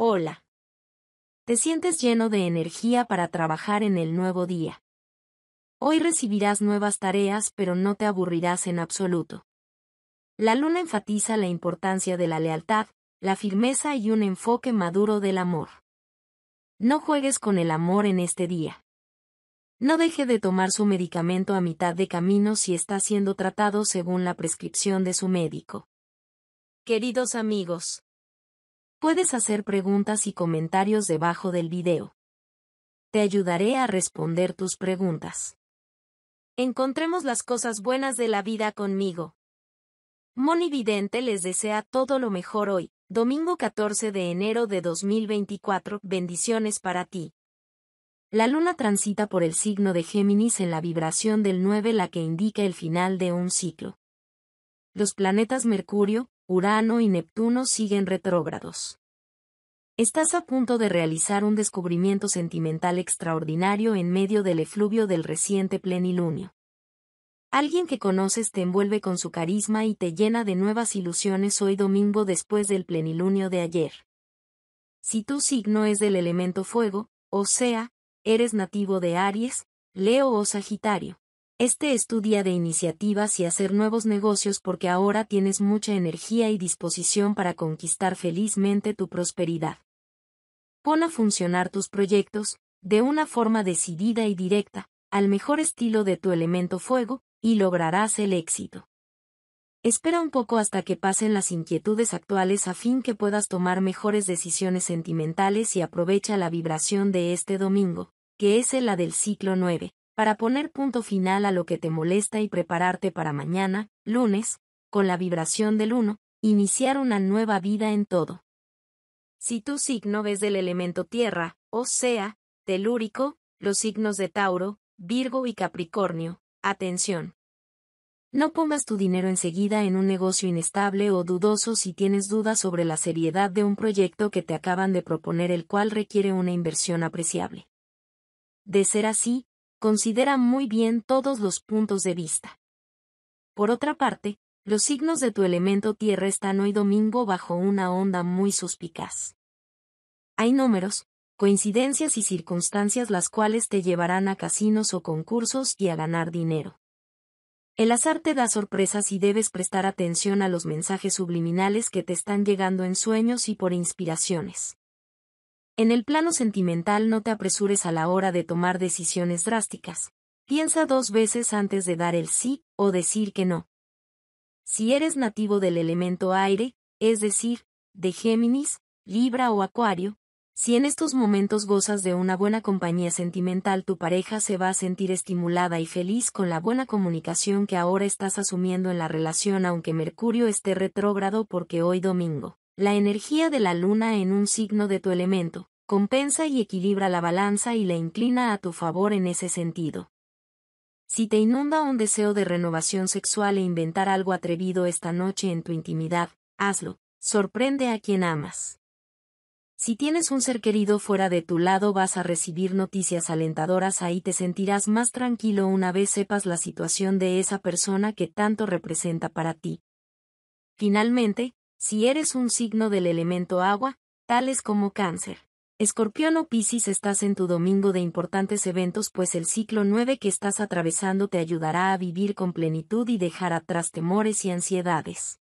Hola. Te sientes lleno de energía para trabajar en el nuevo día. Hoy recibirás nuevas tareas pero no te aburrirás en absoluto. La luna enfatiza la importancia de la lealtad, la firmeza y un enfoque maduro del amor. No juegues con el amor en este día. No deje de tomar su medicamento a mitad de camino si está siendo tratado según la prescripción de su médico. Queridos amigos, Puedes hacer preguntas y comentarios debajo del video. Te ayudaré a responder tus preguntas. Encontremos las cosas buenas de la vida conmigo. Moni Vidente les desea todo lo mejor hoy, domingo 14 de enero de 2024. Bendiciones para ti. La luna transita por el signo de Géminis en la vibración del 9, la que indica el final de un ciclo los planetas Mercurio, Urano y Neptuno siguen retrógrados. Estás a punto de realizar un descubrimiento sentimental extraordinario en medio del efluvio del reciente plenilunio. Alguien que conoces te envuelve con su carisma y te llena de nuevas ilusiones hoy domingo después del plenilunio de ayer. Si tu signo es del elemento fuego, o sea, eres nativo de Aries, Leo o Sagitario, este es tu día de iniciativas y hacer nuevos negocios porque ahora tienes mucha energía y disposición para conquistar felizmente tu prosperidad. Pon a funcionar tus proyectos, de una forma decidida y directa, al mejor estilo de tu elemento fuego, y lograrás el éxito. Espera un poco hasta que pasen las inquietudes actuales a fin que puedas tomar mejores decisiones sentimentales y aprovecha la vibración de este domingo, que es la del ciclo 9 para poner punto final a lo que te molesta y prepararte para mañana, lunes, con la vibración del 1, iniciar una nueva vida en todo. Si tu signo es del elemento tierra, o sea, telúrico, los signos de Tauro, Virgo y Capricornio, atención. No pongas tu dinero enseguida en un negocio inestable o dudoso si tienes dudas sobre la seriedad de un proyecto que te acaban de proponer el cual requiere una inversión apreciable. De ser así, considera muy bien todos los puntos de vista. Por otra parte, los signos de tu elemento tierra están hoy domingo bajo una onda muy suspicaz. Hay números, coincidencias y circunstancias las cuales te llevarán a casinos o concursos y a ganar dinero. El azar te da sorpresas y debes prestar atención a los mensajes subliminales que te están llegando en sueños y por inspiraciones. En el plano sentimental no te apresures a la hora de tomar decisiones drásticas. Piensa dos veces antes de dar el sí o decir que no. Si eres nativo del elemento aire, es decir, de Géminis, Libra o Acuario, si en estos momentos gozas de una buena compañía sentimental tu pareja se va a sentir estimulada y feliz con la buena comunicación que ahora estás asumiendo en la relación aunque Mercurio esté retrógrado porque hoy domingo la energía de la luna en un signo de tu elemento, compensa y equilibra la balanza y la inclina a tu favor en ese sentido. Si te inunda un deseo de renovación sexual e inventar algo atrevido esta noche en tu intimidad, hazlo, sorprende a quien amas. Si tienes un ser querido fuera de tu lado vas a recibir noticias alentadoras ahí te sentirás más tranquilo una vez sepas la situación de esa persona que tanto representa para ti. Finalmente, si eres un signo del elemento agua, tales como cáncer, escorpión o piscis estás en tu domingo de importantes eventos pues el ciclo 9 que estás atravesando te ayudará a vivir con plenitud y dejar atrás temores y ansiedades.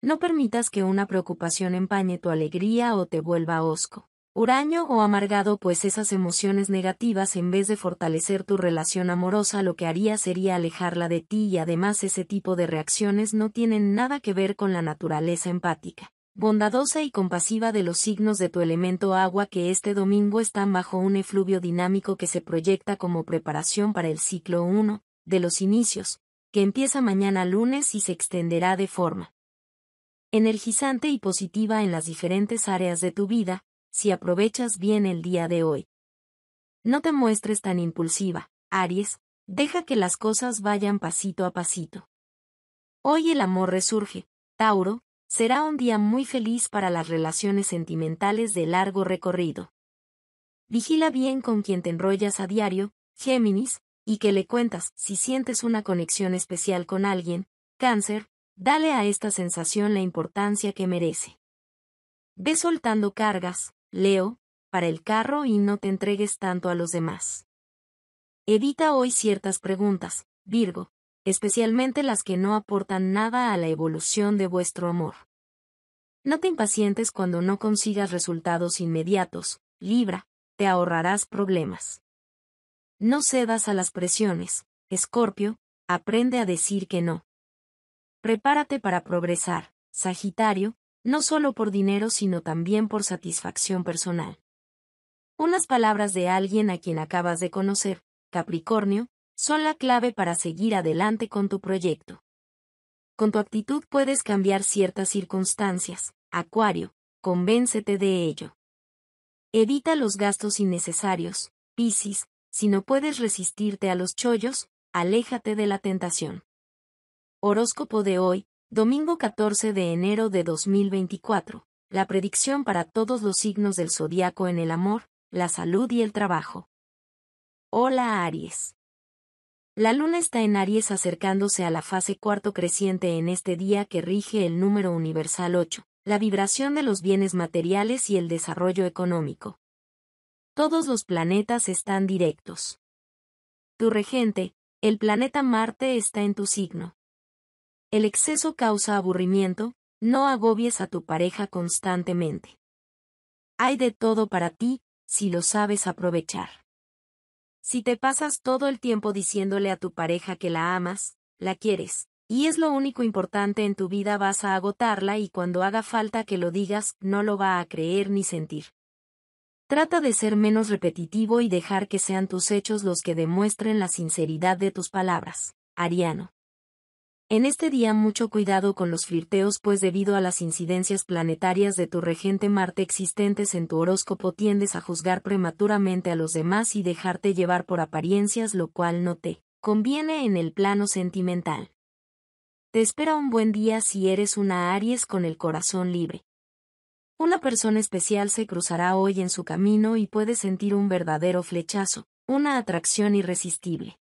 No permitas que una preocupación empañe tu alegría o te vuelva osco huraño o amargado, pues esas emociones negativas en vez de fortalecer tu relación amorosa lo que haría sería alejarla de ti y además ese tipo de reacciones no tienen nada que ver con la naturaleza empática, bondadosa y compasiva de los signos de tu elemento agua que este domingo están bajo un efluvio dinámico que se proyecta como preparación para el ciclo 1, de los inicios, que empieza mañana lunes y se extenderá de forma energizante y positiva en las diferentes áreas de tu vida, si aprovechas bien el día de hoy. No te muestres tan impulsiva, Aries, deja que las cosas vayan pasito a pasito. Hoy el amor resurge, Tauro, será un día muy feliz para las relaciones sentimentales de largo recorrido. Vigila bien con quien te enrollas a diario, Géminis, y que le cuentas si sientes una conexión especial con alguien, Cáncer, dale a esta sensación la importancia que merece. Ve soltando cargas, Leo, para el carro y no te entregues tanto a los demás. Evita hoy ciertas preguntas, Virgo, especialmente las que no aportan nada a la evolución de vuestro amor. No te impacientes cuando no consigas resultados inmediatos, Libra, te ahorrarás problemas. No cedas a las presiones, Escorpio, aprende a decir que no. Prepárate para progresar, Sagitario, no solo por dinero sino también por satisfacción personal. Unas palabras de alguien a quien acabas de conocer, Capricornio, son la clave para seguir adelante con tu proyecto. Con tu actitud puedes cambiar ciertas circunstancias, Acuario, convéncete de ello. Evita los gastos innecesarios, Piscis, si no puedes resistirte a los chollos, aléjate de la tentación. Horóscopo de hoy, Domingo 14 de enero de 2024. La predicción para todos los signos del zodiaco en el amor, la salud y el trabajo. Hola Aries. La luna está en Aries acercándose a la fase cuarto creciente en este día que rige el número universal 8, la vibración de los bienes materiales y el desarrollo económico. Todos los planetas están directos. Tu regente, el planeta Marte está en tu signo el exceso causa aburrimiento, no agobies a tu pareja constantemente. Hay de todo para ti, si lo sabes aprovechar. Si te pasas todo el tiempo diciéndole a tu pareja que la amas, la quieres, y es lo único importante en tu vida vas a agotarla y cuando haga falta que lo digas, no lo va a creer ni sentir. Trata de ser menos repetitivo y dejar que sean tus hechos los que demuestren la sinceridad de tus palabras. Ariano. En este día mucho cuidado con los flirteos pues debido a las incidencias planetarias de tu regente Marte existentes en tu horóscopo tiendes a juzgar prematuramente a los demás y dejarte llevar por apariencias lo cual no te conviene en el plano sentimental. Te espera un buen día si eres una Aries con el corazón libre. Una persona especial se cruzará hoy en su camino y puede sentir un verdadero flechazo, una atracción irresistible.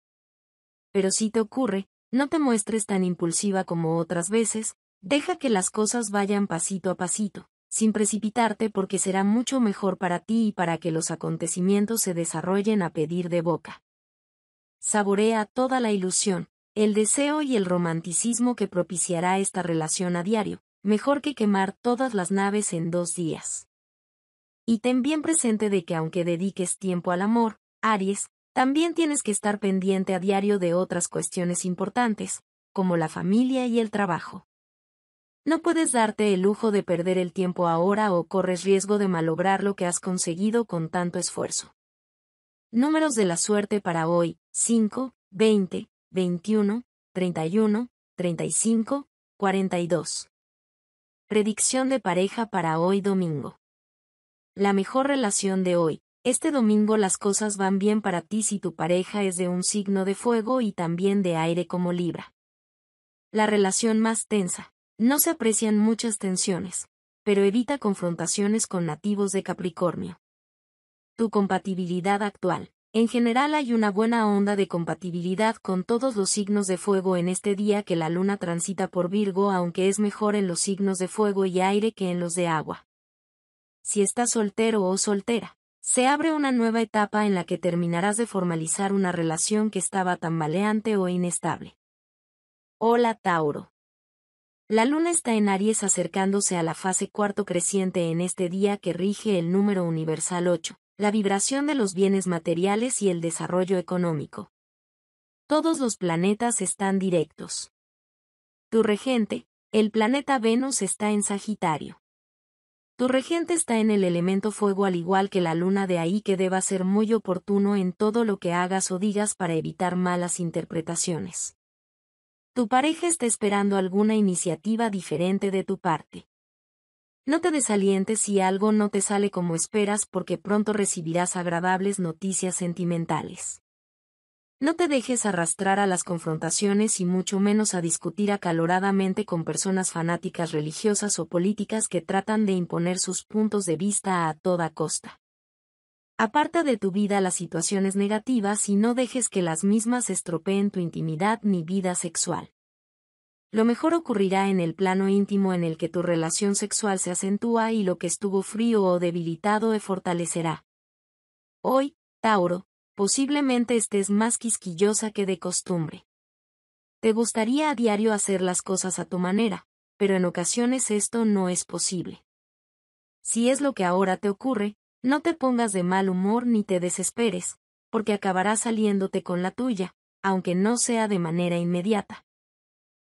Pero si te ocurre, no te muestres tan impulsiva como otras veces, deja que las cosas vayan pasito a pasito, sin precipitarte porque será mucho mejor para ti y para que los acontecimientos se desarrollen a pedir de boca. Saborea toda la ilusión, el deseo y el romanticismo que propiciará esta relación a diario, mejor que quemar todas las naves en dos días. Y ten bien presente de que aunque dediques tiempo al amor, Aries, también tienes que estar pendiente a diario de otras cuestiones importantes, como la familia y el trabajo. No puedes darte el lujo de perder el tiempo ahora o corres riesgo de malograr lo que has conseguido con tanto esfuerzo. Números de la suerte para hoy, 5, 20, 21, 31, 35, 42. Predicción de pareja para hoy domingo. La mejor relación de hoy, este domingo las cosas van bien para ti si tu pareja es de un signo de fuego y también de aire como Libra. La relación más tensa. No se aprecian muchas tensiones, pero evita confrontaciones con nativos de Capricornio. Tu compatibilidad actual. En general hay una buena onda de compatibilidad con todos los signos de fuego en este día que la luna transita por Virgo aunque es mejor en los signos de fuego y aire que en los de agua. Si estás soltero o soltera, se abre una nueva etapa en la que terminarás de formalizar una relación que estaba tambaleante o inestable. Hola Tauro. La luna está en Aries acercándose a la fase cuarto creciente en este día que rige el número universal 8, la vibración de los bienes materiales y el desarrollo económico. Todos los planetas están directos. Tu regente, el planeta Venus está en Sagitario. Tu regente está en el elemento fuego al igual que la luna de ahí que deba ser muy oportuno en todo lo que hagas o digas para evitar malas interpretaciones. Tu pareja está esperando alguna iniciativa diferente de tu parte. No te desalientes si algo no te sale como esperas porque pronto recibirás agradables noticias sentimentales. No te dejes arrastrar a las confrontaciones y mucho menos a discutir acaloradamente con personas fanáticas religiosas o políticas que tratan de imponer sus puntos de vista a toda costa. Aparta de tu vida las situaciones negativas y no dejes que las mismas estropeen tu intimidad ni vida sexual. Lo mejor ocurrirá en el plano íntimo en el que tu relación sexual se acentúa y lo que estuvo frío o debilitado e fortalecerá. Hoy, Tauro, Posiblemente estés más quisquillosa que de costumbre. Te gustaría a diario hacer las cosas a tu manera, pero en ocasiones esto no es posible. Si es lo que ahora te ocurre, no te pongas de mal humor ni te desesperes, porque acabarás saliéndote con la tuya, aunque no sea de manera inmediata.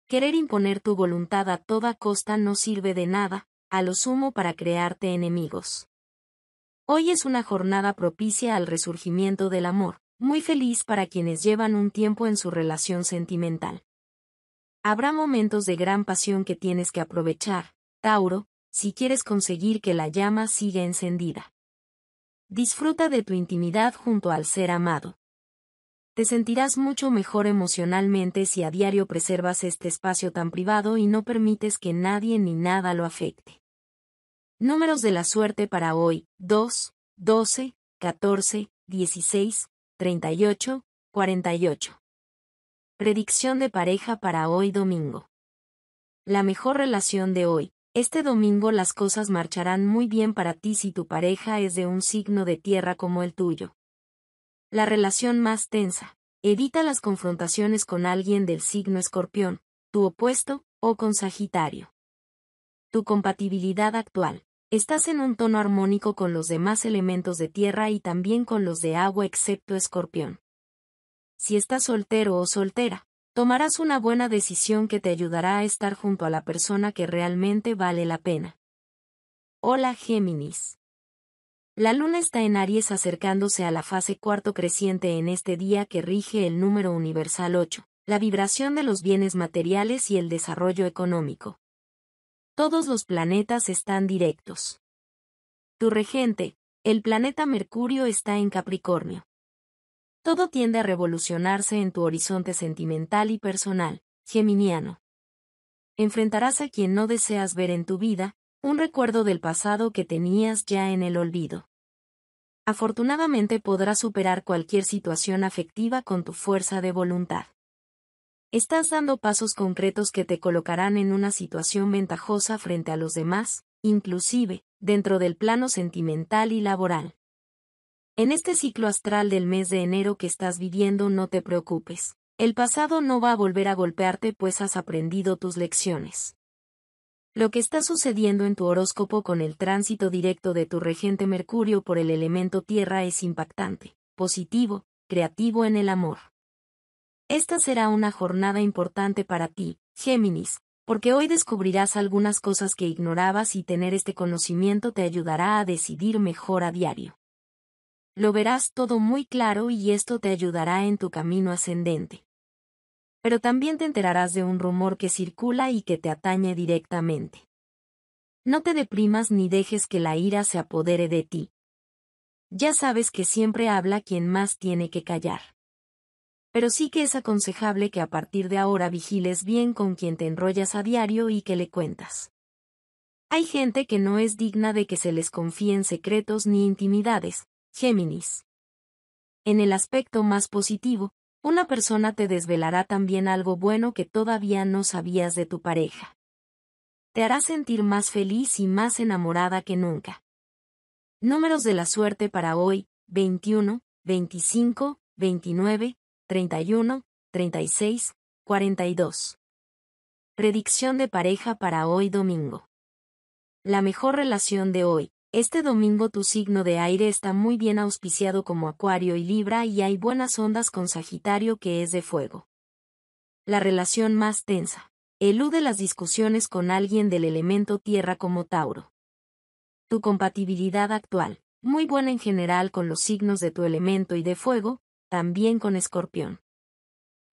Querer imponer tu voluntad a toda costa no sirve de nada, a lo sumo para crearte enemigos. Hoy es una jornada propicia al resurgimiento del amor, muy feliz para quienes llevan un tiempo en su relación sentimental. Habrá momentos de gran pasión que tienes que aprovechar, Tauro, si quieres conseguir que la llama siga encendida. Disfruta de tu intimidad junto al ser amado. Te sentirás mucho mejor emocionalmente si a diario preservas este espacio tan privado y no permites que nadie ni nada lo afecte. Números de la suerte para hoy, 2, 12, 14, 16, 38, 48. Predicción de pareja para hoy domingo. La mejor relación de hoy. Este domingo las cosas marcharán muy bien para ti si tu pareja es de un signo de tierra como el tuyo. La relación más tensa. Evita las confrontaciones con alguien del signo escorpión, tu opuesto, o con Sagitario tu compatibilidad actual. Estás en un tono armónico con los demás elementos de tierra y también con los de agua excepto escorpión. Si estás soltero o soltera, tomarás una buena decisión que te ayudará a estar junto a la persona que realmente vale la pena. Hola Géminis. La luna está en Aries acercándose a la fase cuarto creciente en este día que rige el número universal 8, la vibración de los bienes materiales y el desarrollo económico. Todos los planetas están directos. Tu regente, el planeta Mercurio está en Capricornio. Todo tiende a revolucionarse en tu horizonte sentimental y personal, geminiano. Enfrentarás a quien no deseas ver en tu vida, un recuerdo del pasado que tenías ya en el olvido. Afortunadamente podrás superar cualquier situación afectiva con tu fuerza de voluntad. Estás dando pasos concretos que te colocarán en una situación ventajosa frente a los demás, inclusive, dentro del plano sentimental y laboral. En este ciclo astral del mes de enero que estás viviendo no te preocupes. El pasado no va a volver a golpearte pues has aprendido tus lecciones. Lo que está sucediendo en tu horóscopo con el tránsito directo de tu regente Mercurio por el elemento Tierra es impactante, positivo, creativo en el amor. Esta será una jornada importante para ti, Géminis, porque hoy descubrirás algunas cosas que ignorabas y tener este conocimiento te ayudará a decidir mejor a diario. Lo verás todo muy claro y esto te ayudará en tu camino ascendente. Pero también te enterarás de un rumor que circula y que te atañe directamente. No te deprimas ni dejes que la ira se apodere de ti. Ya sabes que siempre habla quien más tiene que callar pero sí que es aconsejable que a partir de ahora vigiles bien con quien te enrollas a diario y que le cuentas. Hay gente que no es digna de que se les confíen secretos ni intimidades, Géminis. En el aspecto más positivo, una persona te desvelará también algo bueno que todavía no sabías de tu pareja. Te hará sentir más feliz y más enamorada que nunca. Números de la suerte para hoy, 21, 25, 29, 31, 36, 42. Predicción de pareja para hoy domingo. La mejor relación de hoy. Este domingo tu signo de aire está muy bien auspiciado como Acuario y Libra y hay buenas ondas con Sagitario que es de fuego. La relación más tensa. Elude las discusiones con alguien del elemento tierra como Tauro. Tu compatibilidad actual. Muy buena en general con los signos de tu elemento y de fuego, también con escorpión.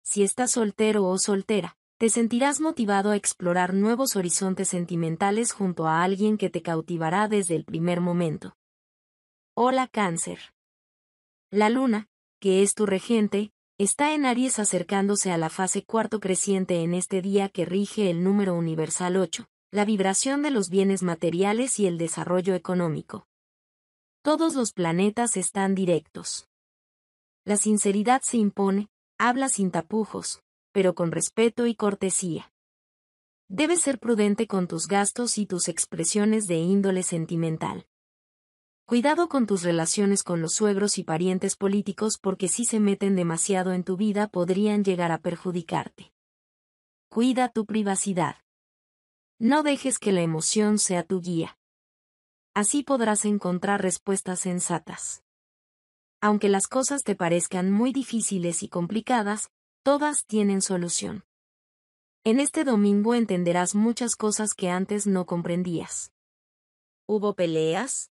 Si estás soltero o soltera, te sentirás motivado a explorar nuevos horizontes sentimentales junto a alguien que te cautivará desde el primer momento. Hola cáncer. La luna, que es tu regente, está en Aries acercándose a la fase cuarto creciente en este día que rige el número universal 8, la vibración de los bienes materiales y el desarrollo económico. Todos los planetas están directos. La sinceridad se impone, habla sin tapujos, pero con respeto y cortesía. Debes ser prudente con tus gastos y tus expresiones de índole sentimental. Cuidado con tus relaciones con los suegros y parientes políticos porque si se meten demasiado en tu vida podrían llegar a perjudicarte. Cuida tu privacidad. No dejes que la emoción sea tu guía. Así podrás encontrar respuestas sensatas aunque las cosas te parezcan muy difíciles y complicadas, todas tienen solución. En este domingo entenderás muchas cosas que antes no comprendías. ¿Hubo peleas?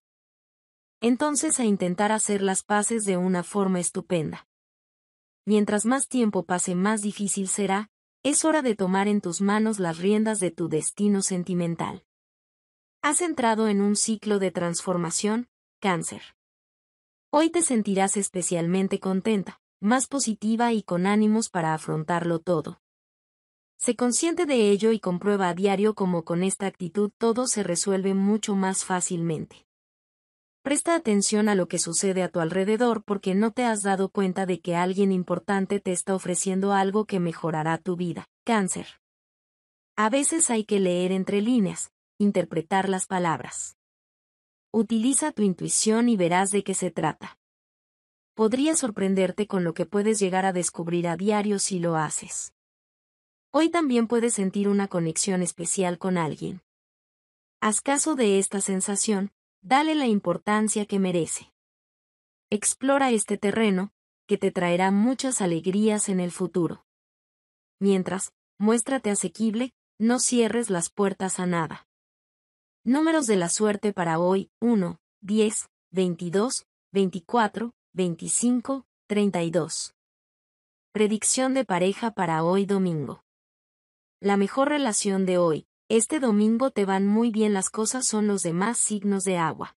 Entonces a intentar hacer las paces de una forma estupenda. Mientras más tiempo pase más difícil será, es hora de tomar en tus manos las riendas de tu destino sentimental. Has entrado en un ciclo de transformación, cáncer. Hoy te sentirás especialmente contenta, más positiva y con ánimos para afrontarlo todo. Se consciente de ello y comprueba a diario cómo con esta actitud todo se resuelve mucho más fácilmente. Presta atención a lo que sucede a tu alrededor porque no te has dado cuenta de que alguien importante te está ofreciendo algo que mejorará tu vida. Cáncer. A veces hay que leer entre líneas, interpretar las palabras. Utiliza tu intuición y verás de qué se trata. Podría sorprenderte con lo que puedes llegar a descubrir a diario si lo haces. Hoy también puedes sentir una conexión especial con alguien. Haz caso de esta sensación, dale la importancia que merece. Explora este terreno, que te traerá muchas alegrías en el futuro. Mientras, muéstrate asequible, no cierres las puertas a nada. Números de la suerte para hoy, 1, 10, 22, 24, 25, 32. Predicción de pareja para hoy domingo. La mejor relación de hoy, este domingo te van muy bien las cosas son los demás signos de agua.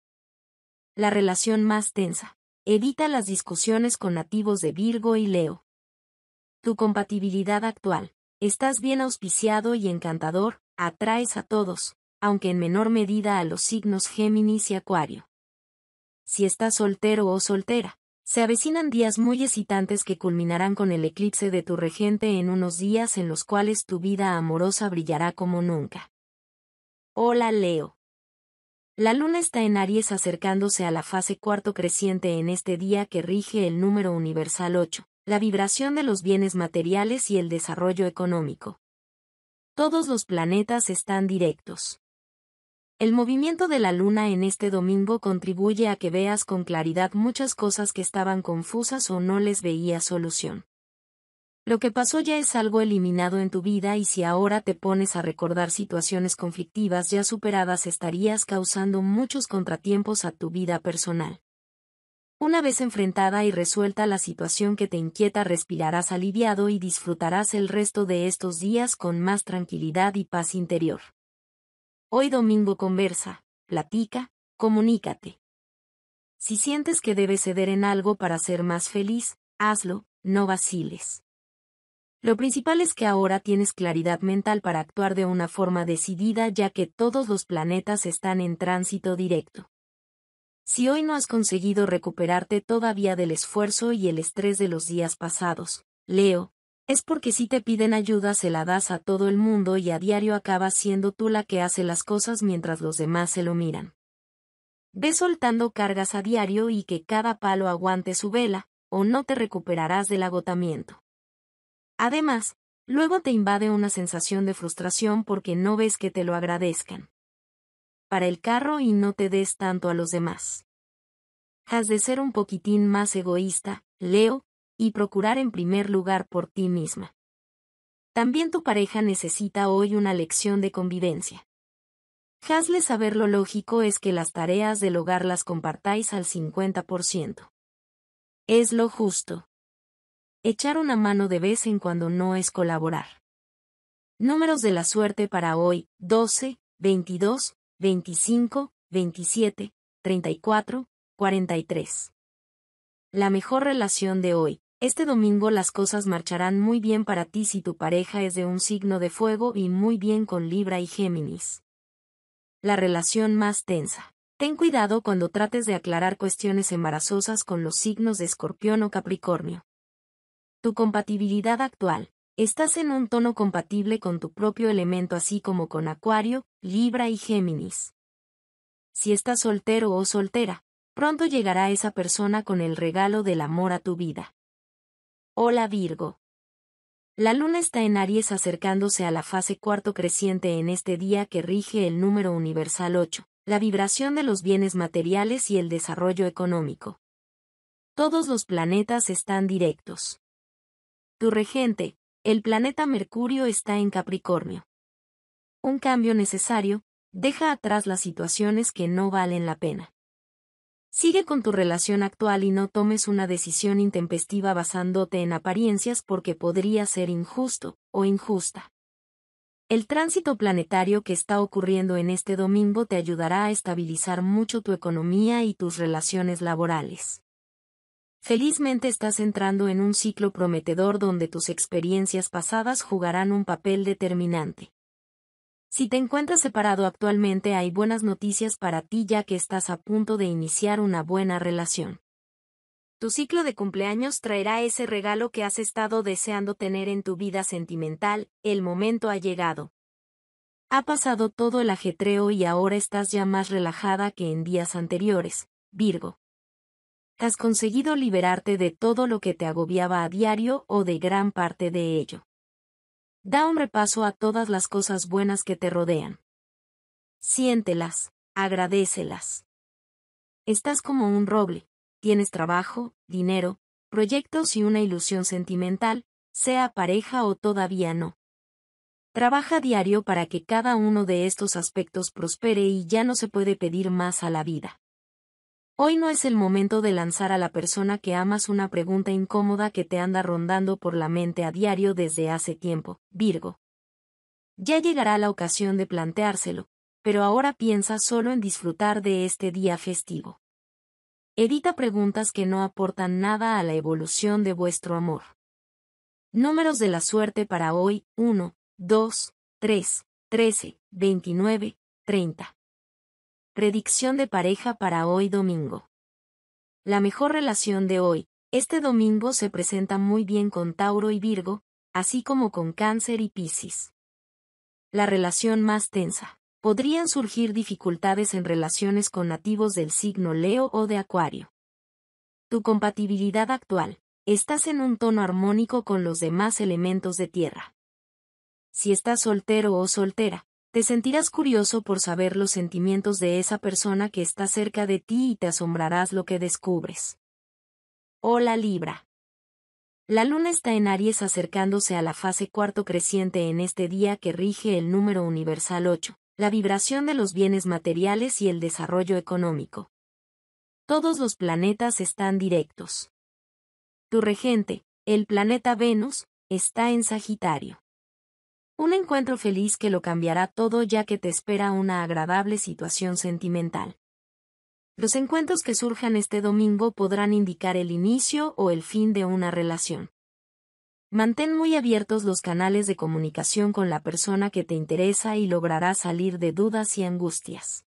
La relación más tensa. Evita las discusiones con nativos de Virgo y Leo. Tu compatibilidad actual. Estás bien auspiciado y encantador, atraes a todos, aunque en menor medida a los signos Géminis y Acuario. Si estás soltero o soltera, se avecinan días muy excitantes que culminarán con el eclipse de tu regente en unos días en los cuales tu vida amorosa brillará como nunca. Hola Leo. La luna está en Aries acercándose a la fase cuarto creciente en este día que rige el número universal 8, la vibración de los bienes materiales y el desarrollo económico. Todos los planetas están directos. El movimiento de la luna en este domingo contribuye a que veas con claridad muchas cosas que estaban confusas o no les veía solución. Lo que pasó ya es algo eliminado en tu vida y si ahora te pones a recordar situaciones conflictivas ya superadas estarías causando muchos contratiempos a tu vida personal. Una vez enfrentada y resuelta la situación que te inquieta respirarás aliviado y disfrutarás el resto de estos días con más tranquilidad y paz interior. Hoy domingo conversa, platica, comunícate. Si sientes que debes ceder en algo para ser más feliz, hazlo, no vaciles. Lo principal es que ahora tienes claridad mental para actuar de una forma decidida ya que todos los planetas están en tránsito directo. Si hoy no has conseguido recuperarte todavía del esfuerzo y el estrés de los días pasados, Leo, es porque si te piden ayuda se la das a todo el mundo y a diario acabas siendo tú la que hace las cosas mientras los demás se lo miran. Ve soltando cargas a diario y que cada palo aguante su vela, o no te recuperarás del agotamiento. Además, luego te invade una sensación de frustración porque no ves que te lo agradezcan. Para el carro y no te des tanto a los demás. Has de ser un poquitín más egoísta, Leo, y procurar en primer lugar por ti misma. También tu pareja necesita hoy una lección de convivencia. Hazle saber lo lógico es que las tareas del hogar las compartáis al 50%. Es lo justo. Echar una mano de vez en cuando no es colaborar. Números de la suerte para hoy, 12, 22, 25, 27, 34, 43. La mejor relación de hoy, este domingo las cosas marcharán muy bien para ti si tu pareja es de un signo de fuego y muy bien con Libra y Géminis. La relación más tensa. Ten cuidado cuando trates de aclarar cuestiones embarazosas con los signos de Escorpión o Capricornio. Tu compatibilidad actual. Estás en un tono compatible con tu propio elemento así como con Acuario, Libra y Géminis. Si estás soltero o soltera, pronto llegará esa persona con el regalo del amor a tu vida. Hola Virgo. La luna está en Aries acercándose a la fase cuarto creciente en este día que rige el número universal 8, la vibración de los bienes materiales y el desarrollo económico. Todos los planetas están directos. Tu regente, el planeta Mercurio está en Capricornio. Un cambio necesario, deja atrás las situaciones que no valen la pena. Sigue con tu relación actual y no tomes una decisión intempestiva basándote en apariencias porque podría ser injusto o injusta. El tránsito planetario que está ocurriendo en este domingo te ayudará a estabilizar mucho tu economía y tus relaciones laborales. Felizmente estás entrando en un ciclo prometedor donde tus experiencias pasadas jugarán un papel determinante. Si te encuentras separado actualmente hay buenas noticias para ti ya que estás a punto de iniciar una buena relación. Tu ciclo de cumpleaños traerá ese regalo que has estado deseando tener en tu vida sentimental, el momento ha llegado. Ha pasado todo el ajetreo y ahora estás ya más relajada que en días anteriores, Virgo. Has conseguido liberarte de todo lo que te agobiaba a diario o de gran parte de ello. Da un repaso a todas las cosas buenas que te rodean. Siéntelas, agradecelas. Estás como un roble, tienes trabajo, dinero, proyectos y una ilusión sentimental, sea pareja o todavía no. Trabaja diario para que cada uno de estos aspectos prospere y ya no se puede pedir más a la vida. Hoy no es el momento de lanzar a la persona que amas una pregunta incómoda que te anda rondando por la mente a diario desde hace tiempo, Virgo. Ya llegará la ocasión de planteárselo, pero ahora piensa solo en disfrutar de este día festivo. Edita preguntas que no aportan nada a la evolución de vuestro amor. Números de la suerte para hoy, 1, 2, 3, 13, 29, 30. Predicción de pareja para hoy domingo. La mejor relación de hoy, este domingo se presenta muy bien con Tauro y Virgo, así como con Cáncer y Piscis. La relación más tensa. Podrían surgir dificultades en relaciones con nativos del signo Leo o de Acuario. Tu compatibilidad actual. Estás en un tono armónico con los demás elementos de tierra. Si estás soltero o soltera, te sentirás curioso por saber los sentimientos de esa persona que está cerca de ti y te asombrarás lo que descubres. Hola Libra. La luna está en Aries acercándose a la fase cuarto creciente en este día que rige el número universal 8, la vibración de los bienes materiales y el desarrollo económico. Todos los planetas están directos. Tu regente, el planeta Venus, está en Sagitario. Un encuentro feliz que lo cambiará todo ya que te espera una agradable situación sentimental. Los encuentros que surjan este domingo podrán indicar el inicio o el fin de una relación. Mantén muy abiertos los canales de comunicación con la persona que te interesa y lograrás salir de dudas y angustias.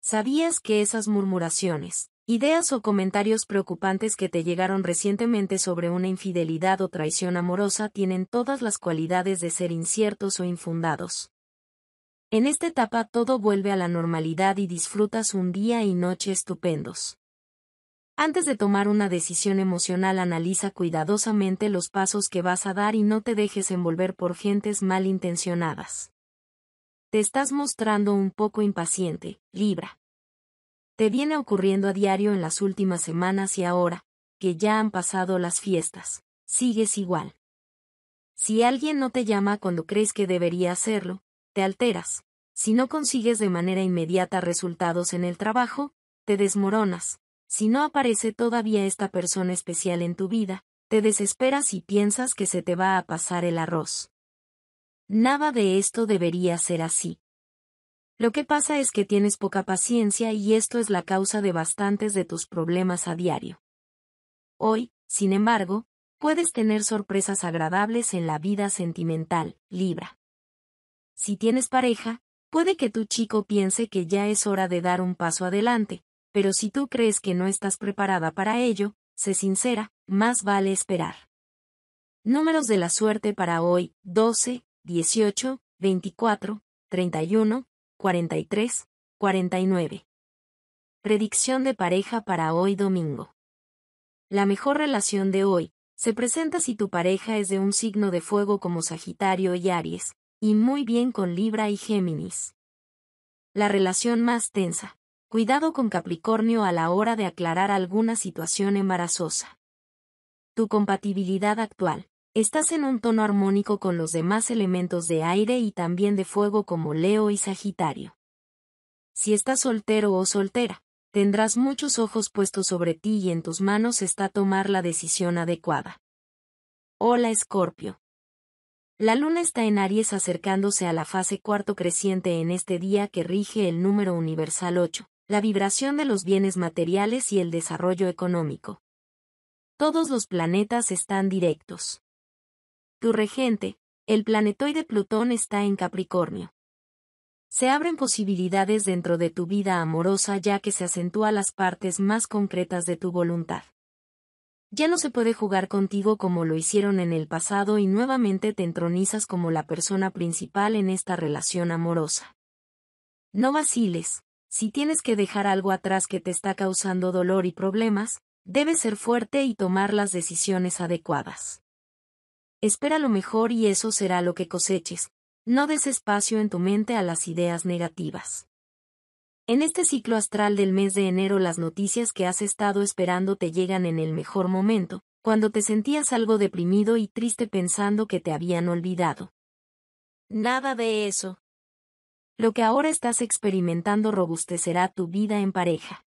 ¿Sabías que esas murmuraciones, Ideas o comentarios preocupantes que te llegaron recientemente sobre una infidelidad o traición amorosa tienen todas las cualidades de ser inciertos o infundados. En esta etapa todo vuelve a la normalidad y disfrutas un día y noche estupendos. Antes de tomar una decisión emocional analiza cuidadosamente los pasos que vas a dar y no te dejes envolver por gentes malintencionadas. Te estás mostrando un poco impaciente, Libra te viene ocurriendo a diario en las últimas semanas y ahora, que ya han pasado las fiestas, sigues igual. Si alguien no te llama cuando crees que debería hacerlo, te alteras. Si no consigues de manera inmediata resultados en el trabajo, te desmoronas. Si no aparece todavía esta persona especial en tu vida, te desesperas y piensas que se te va a pasar el arroz. Nada de esto debería ser así. Lo que pasa es que tienes poca paciencia y esto es la causa de bastantes de tus problemas a diario. Hoy, sin embargo, puedes tener sorpresas agradables en la vida sentimental, Libra. Si tienes pareja, puede que tu chico piense que ya es hora de dar un paso adelante, pero si tú crees que no estás preparada para ello, sé sincera, más vale esperar. Números de la suerte para hoy, 12, 18, 24, 31, 43, 49. Predicción de pareja para hoy domingo. La mejor relación de hoy se presenta si tu pareja es de un signo de fuego como Sagitario y Aries, y muy bien con Libra y Géminis. La relación más tensa. Cuidado con Capricornio a la hora de aclarar alguna situación embarazosa. Tu compatibilidad actual. Estás en un tono armónico con los demás elementos de aire y también de fuego como Leo y Sagitario. Si estás soltero o soltera, tendrás muchos ojos puestos sobre ti y en tus manos está tomar la decisión adecuada. Hola Escorpio. La luna está en Aries acercándose a la fase cuarto creciente en este día que rige el número universal 8, la vibración de los bienes materiales y el desarrollo económico. Todos los planetas están directos tu regente, el planetoide Plutón está en Capricornio. Se abren posibilidades dentro de tu vida amorosa ya que se acentúa las partes más concretas de tu voluntad. Ya no se puede jugar contigo como lo hicieron en el pasado y nuevamente te entronizas como la persona principal en esta relación amorosa. No vaciles, si tienes que dejar algo atrás que te está causando dolor y problemas, debes ser fuerte y tomar las decisiones adecuadas. Espera lo mejor y eso será lo que coseches. No des espacio en tu mente a las ideas negativas. En este ciclo astral del mes de enero las noticias que has estado esperando te llegan en el mejor momento, cuando te sentías algo deprimido y triste pensando que te habían olvidado. Nada de eso. Lo que ahora estás experimentando robustecerá tu vida en pareja.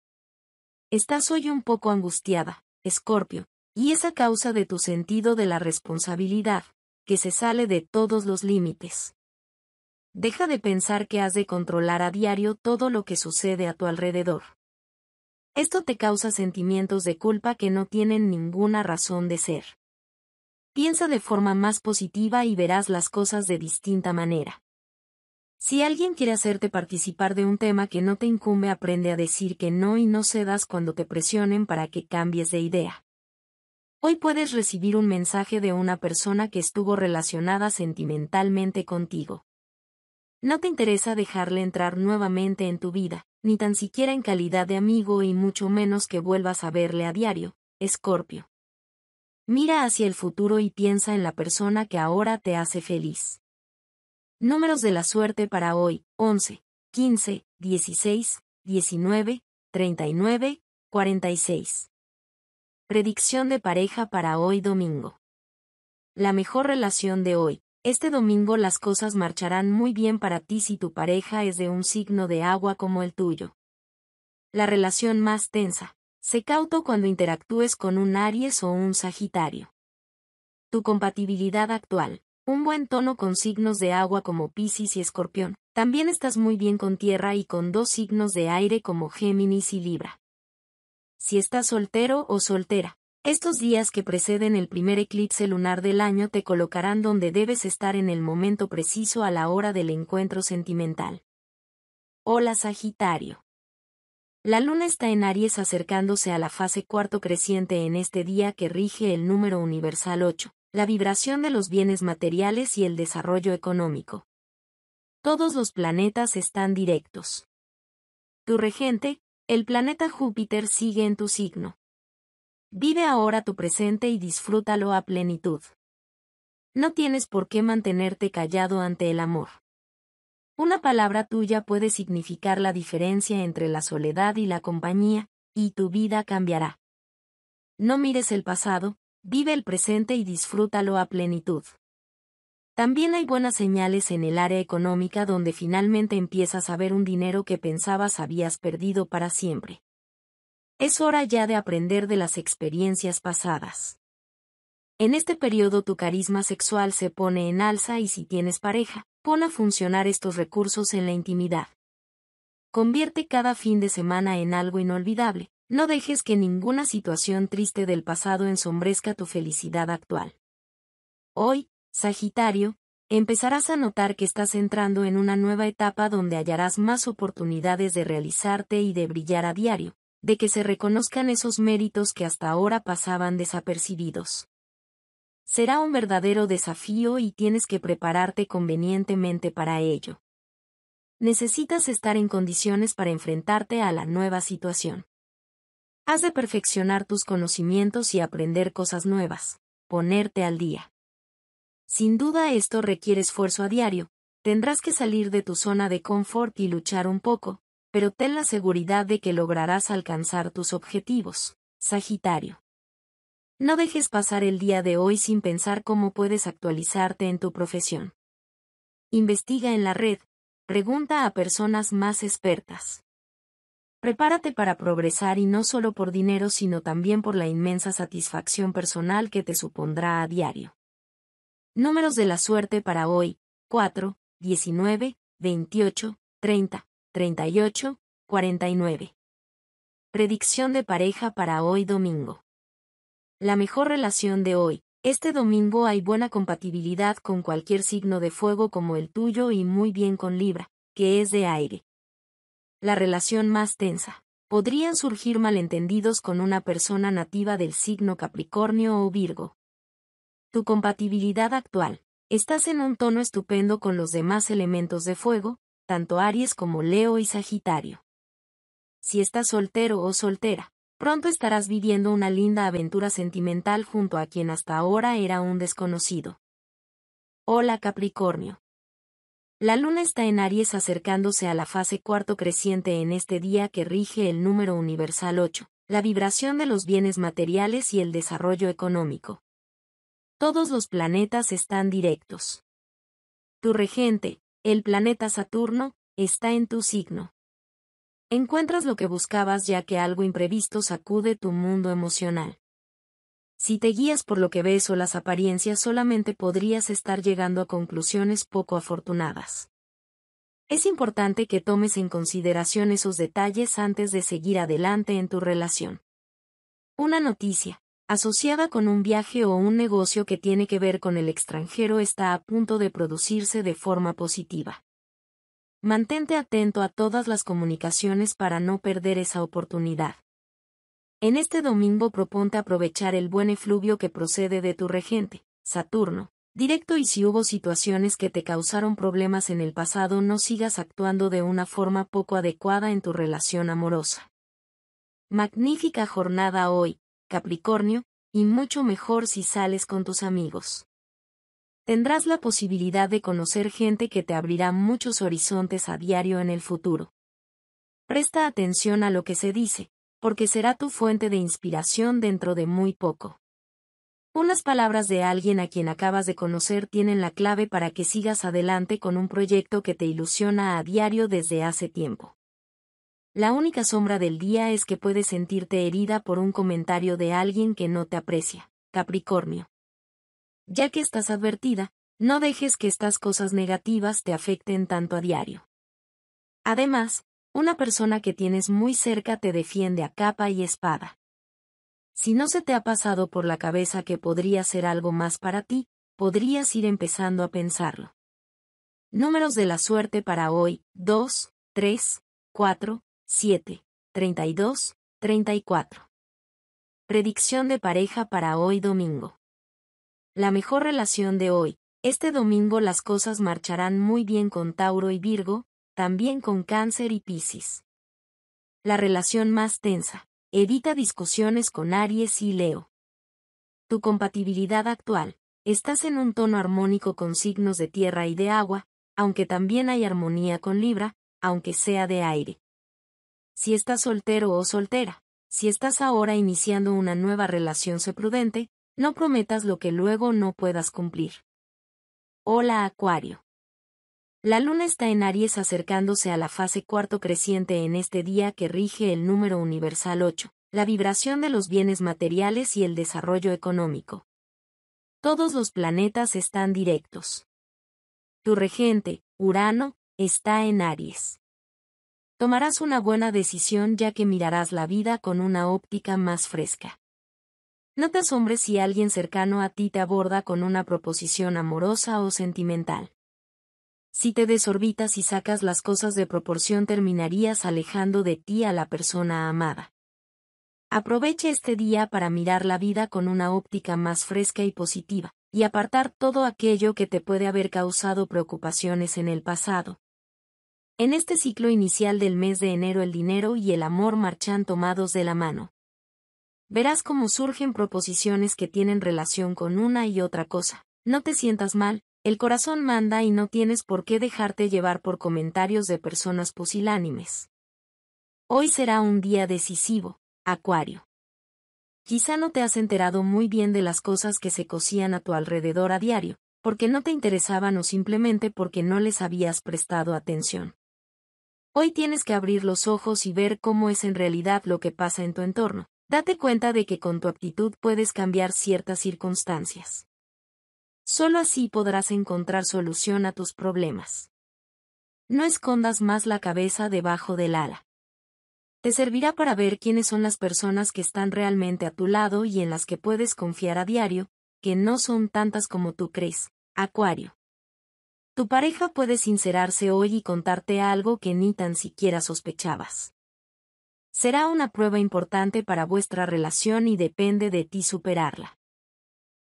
Estás hoy un poco angustiada, Escorpio, y es a causa de tu sentido de la responsabilidad, que se sale de todos los límites. Deja de pensar que has de controlar a diario todo lo que sucede a tu alrededor. Esto te causa sentimientos de culpa que no tienen ninguna razón de ser. Piensa de forma más positiva y verás las cosas de distinta manera. Si alguien quiere hacerte participar de un tema que no te incumbe, aprende a decir que no y no cedas cuando te presionen para que cambies de idea. Hoy puedes recibir un mensaje de una persona que estuvo relacionada sentimentalmente contigo. No te interesa dejarle entrar nuevamente en tu vida, ni tan siquiera en calidad de amigo y mucho menos que vuelvas a verle a diario, Escorpio. Mira hacia el futuro y piensa en la persona que ahora te hace feliz. Números de la suerte para hoy, 11, 15, 16, 19, 39, 46. Predicción de pareja para hoy domingo. La mejor relación de hoy. Este domingo las cosas marcharán muy bien para ti si tu pareja es de un signo de agua como el tuyo. La relación más tensa. Se cauto cuando interactúes con un Aries o un Sagitario. Tu compatibilidad actual. Un buen tono con signos de agua como Piscis y Escorpión. También estás muy bien con tierra y con dos signos de aire como Géminis y Libra si estás soltero o soltera. Estos días que preceden el primer eclipse lunar del año te colocarán donde debes estar en el momento preciso a la hora del encuentro sentimental. Hola Sagitario. La luna está en Aries acercándose a la fase cuarto creciente en este día que rige el número universal 8, la vibración de los bienes materiales y el desarrollo económico. Todos los planetas están directos. Tu regente, el planeta Júpiter sigue en tu signo. Vive ahora tu presente y disfrútalo a plenitud. No tienes por qué mantenerte callado ante el amor. Una palabra tuya puede significar la diferencia entre la soledad y la compañía, y tu vida cambiará. No mires el pasado, vive el presente y disfrútalo a plenitud. También hay buenas señales en el área económica donde finalmente empiezas a ver un dinero que pensabas habías perdido para siempre. Es hora ya de aprender de las experiencias pasadas. En este periodo tu carisma sexual se pone en alza y si tienes pareja, pon a funcionar estos recursos en la intimidad. Convierte cada fin de semana en algo inolvidable, no dejes que ninguna situación triste del pasado ensombrezca tu felicidad actual. Hoy, Sagitario, empezarás a notar que estás entrando en una nueva etapa donde hallarás más oportunidades de realizarte y de brillar a diario, de que se reconozcan esos méritos que hasta ahora pasaban desapercibidos. Será un verdadero desafío y tienes que prepararte convenientemente para ello. Necesitas estar en condiciones para enfrentarte a la nueva situación. Has de perfeccionar tus conocimientos y aprender cosas nuevas, ponerte al día. Sin duda esto requiere esfuerzo a diario, tendrás que salir de tu zona de confort y luchar un poco, pero ten la seguridad de que lograrás alcanzar tus objetivos. Sagitario. No dejes pasar el día de hoy sin pensar cómo puedes actualizarte en tu profesión. Investiga en la red, pregunta a personas más expertas. Prepárate para progresar y no solo por dinero sino también por la inmensa satisfacción personal que te supondrá a diario. Números de la suerte para hoy. 4, 19, 28, 30, 38, 49. Predicción de pareja para hoy domingo. La mejor relación de hoy. Este domingo hay buena compatibilidad con cualquier signo de fuego como el tuyo y muy bien con Libra, que es de aire. La relación más tensa. Podrían surgir malentendidos con una persona nativa del signo Capricornio o Virgo. Tu compatibilidad actual. Estás en un tono estupendo con los demás elementos de fuego, tanto Aries como Leo y Sagitario. Si estás soltero o soltera, pronto estarás viviendo una linda aventura sentimental junto a quien hasta ahora era un desconocido. Hola Capricornio. La luna está en Aries acercándose a la fase cuarto creciente en este día que rige el número universal 8, la vibración de los bienes materiales y el desarrollo económico. Todos los planetas están directos. Tu regente, el planeta Saturno, está en tu signo. Encuentras lo que buscabas ya que algo imprevisto sacude tu mundo emocional. Si te guías por lo que ves o las apariencias solamente podrías estar llegando a conclusiones poco afortunadas. Es importante que tomes en consideración esos detalles antes de seguir adelante en tu relación. Una noticia asociada con un viaje o un negocio que tiene que ver con el extranjero está a punto de producirse de forma positiva. Mantente atento a todas las comunicaciones para no perder esa oportunidad. En este domingo proponte aprovechar el buen efluvio que procede de tu regente, Saturno, directo y si hubo situaciones que te causaron problemas en el pasado no sigas actuando de una forma poco adecuada en tu relación amorosa. Magnífica jornada hoy, Capricornio, y mucho mejor si sales con tus amigos. Tendrás la posibilidad de conocer gente que te abrirá muchos horizontes a diario en el futuro. Presta atención a lo que se dice, porque será tu fuente de inspiración dentro de muy poco. Unas palabras de alguien a quien acabas de conocer tienen la clave para que sigas adelante con un proyecto que te ilusiona a diario desde hace tiempo. La única sombra del día es que puedes sentirte herida por un comentario de alguien que no te aprecia, Capricornio. Ya que estás advertida, no dejes que estas cosas negativas te afecten tanto a diario. Además, una persona que tienes muy cerca te defiende a capa y espada. Si no se te ha pasado por la cabeza que podría ser algo más para ti, podrías ir empezando a pensarlo. Números de la suerte para hoy, 2, 3, 4, 7, 32, 34. Predicción de pareja para hoy domingo. La mejor relación de hoy. Este domingo las cosas marcharán muy bien con Tauro y Virgo, también con Cáncer y Piscis. La relación más tensa. Evita discusiones con Aries y Leo. Tu compatibilidad actual. Estás en un tono armónico con signos de tierra y de agua, aunque también hay armonía con Libra, aunque sea de aire. Si estás soltero o soltera, si estás ahora iniciando una nueva relación, sé prudente, no prometas lo que luego no puedas cumplir. Hola Acuario. La luna está en Aries acercándose a la fase cuarto creciente en este día que rige el número universal 8, la vibración de los bienes materiales y el desarrollo económico. Todos los planetas están directos. Tu regente, Urano, está en Aries. Tomarás una buena decisión ya que mirarás la vida con una óptica más fresca. No te asombres si alguien cercano a ti te aborda con una proposición amorosa o sentimental. Si te desorbitas y sacas las cosas de proporción terminarías alejando de ti a la persona amada. Aprovecha este día para mirar la vida con una óptica más fresca y positiva, y apartar todo aquello que te puede haber causado preocupaciones en el pasado, en este ciclo inicial del mes de enero el dinero y el amor marchan tomados de la mano. Verás cómo surgen proposiciones que tienen relación con una y otra cosa. No te sientas mal, el corazón manda y no tienes por qué dejarte llevar por comentarios de personas pusilánimes. Hoy será un día decisivo, Acuario. Quizá no te has enterado muy bien de las cosas que se cosían a tu alrededor a diario, porque no te interesaban o simplemente porque no les habías prestado atención. Hoy tienes que abrir los ojos y ver cómo es en realidad lo que pasa en tu entorno. Date cuenta de que con tu actitud puedes cambiar ciertas circunstancias. Solo así podrás encontrar solución a tus problemas. No escondas más la cabeza debajo del ala. Te servirá para ver quiénes son las personas que están realmente a tu lado y en las que puedes confiar a diario, que no son tantas como tú crees. Acuario. Tu pareja puede sincerarse hoy y contarte algo que ni tan siquiera sospechabas. Será una prueba importante para vuestra relación y depende de ti superarla.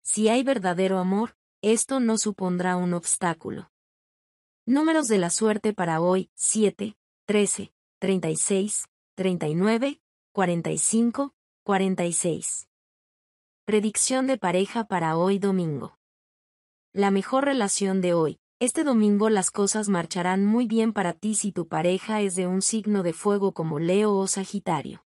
Si hay verdadero amor, esto no supondrá un obstáculo. Números de la suerte para hoy 7, 13, 36, 39, 45, 46. Predicción de pareja para hoy domingo. La mejor relación de hoy, este domingo las cosas marcharán muy bien para ti si tu pareja es de un signo de fuego como Leo o Sagitario.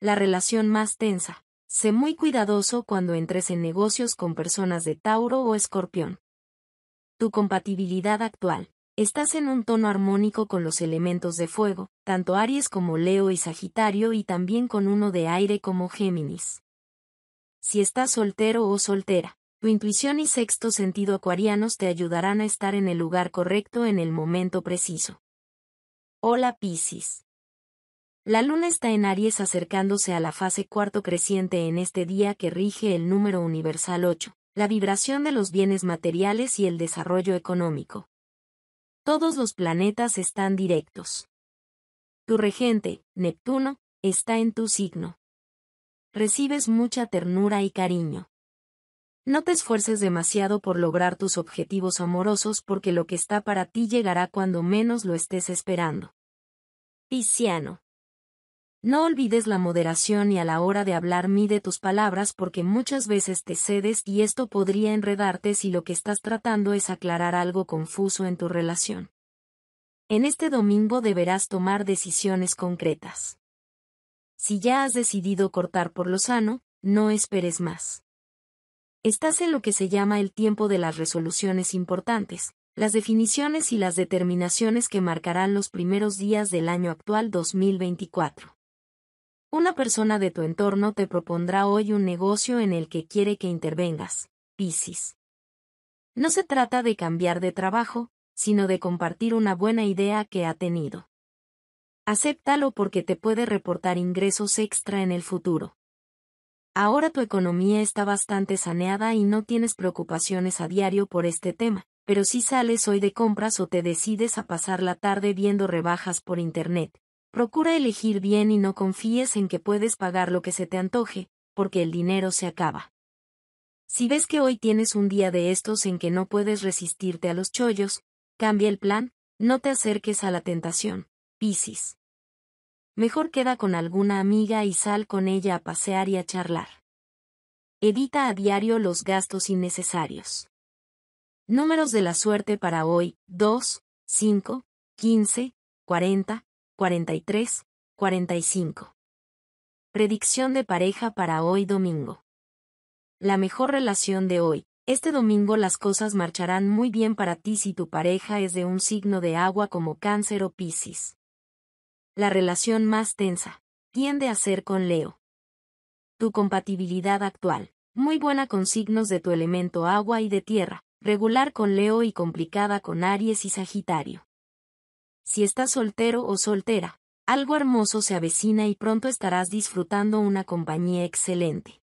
La relación más tensa. Sé muy cuidadoso cuando entres en negocios con personas de Tauro o Escorpión. Tu compatibilidad actual. Estás en un tono armónico con los elementos de fuego, tanto Aries como Leo y Sagitario y también con uno de aire como Géminis. Si estás soltero o soltera, tu intuición y sexto sentido acuarianos te ayudarán a estar en el lugar correcto en el momento preciso. Hola Piscis. La luna está en Aries acercándose a la fase cuarto creciente en este día que rige el número universal 8, la vibración de los bienes materiales y el desarrollo económico. Todos los planetas están directos. Tu regente, Neptuno, está en tu signo. Recibes mucha ternura y cariño. No te esfuerces demasiado por lograr tus objetivos amorosos porque lo que está para ti llegará cuando menos lo estés esperando. Pisciano. No olvides la moderación y a la hora de hablar mide tus palabras porque muchas veces te cedes y esto podría enredarte si lo que estás tratando es aclarar algo confuso en tu relación. En este domingo deberás tomar decisiones concretas. Si ya has decidido cortar por lo sano, no esperes más. Estás en lo que se llama el tiempo de las resoluciones importantes, las definiciones y las determinaciones que marcarán los primeros días del año actual 2024. Una persona de tu entorno te propondrá hoy un negocio en el que quiere que intervengas, Piscis. No se trata de cambiar de trabajo, sino de compartir una buena idea que ha tenido. Acéptalo porque te puede reportar ingresos extra en el futuro. Ahora tu economía está bastante saneada y no tienes preocupaciones a diario por este tema, pero si sales hoy de compras o te decides a pasar la tarde viendo rebajas por Internet, procura elegir bien y no confíes en que puedes pagar lo que se te antoje, porque el dinero se acaba. Si ves que hoy tienes un día de estos en que no puedes resistirte a los chollos, cambia el plan, no te acerques a la tentación. Piscis. Mejor queda con alguna amiga y sal con ella a pasear y a charlar. Evita a diario los gastos innecesarios. Números de la suerte para hoy, 2, 5, 15, 40, 43, 45. Predicción de pareja para hoy domingo. La mejor relación de hoy. Este domingo las cosas marcharán muy bien para ti si tu pareja es de un signo de agua como cáncer o piscis. La relación más tensa tiende a ser con Leo. Tu compatibilidad actual. Muy buena con signos de tu elemento agua y de tierra, regular con Leo y complicada con Aries y Sagitario. Si estás soltero o soltera, algo hermoso se avecina y pronto estarás disfrutando una compañía excelente.